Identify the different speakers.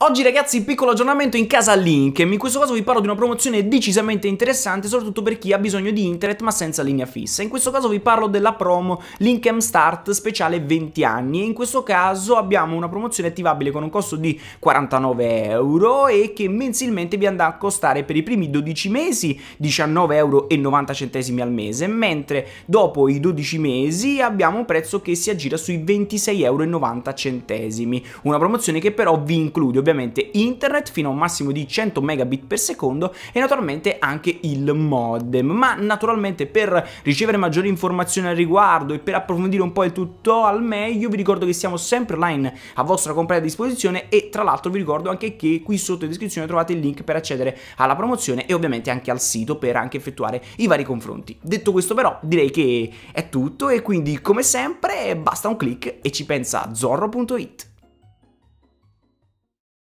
Speaker 1: Oggi ragazzi piccolo aggiornamento in casa Link In questo caso vi parlo di una promozione decisamente interessante Soprattutto per chi ha bisogno di internet ma senza linea fissa In questo caso vi parlo della promo Link M Start speciale 20 anni E in questo caso abbiamo una promozione attivabile con un costo di 49 euro E che mensilmente vi andrà a costare per i primi 12 mesi 19,90 euro al mese Mentre dopo i 12 mesi abbiamo un prezzo che si aggira sui 26,90 euro Una promozione che però vi include ovviamente internet fino a un massimo di 100 megabit per secondo e naturalmente anche il modem. Ma naturalmente per ricevere maggiori informazioni al riguardo e per approfondire un po' il tutto al meglio vi ricordo che siamo sempre online a vostra completa disposizione e tra l'altro vi ricordo anche che qui sotto in descrizione trovate il link per accedere alla promozione e ovviamente anche al sito per anche effettuare i vari confronti. Detto questo però direi che è tutto e quindi come sempre basta un clic e ci pensa zorro.it.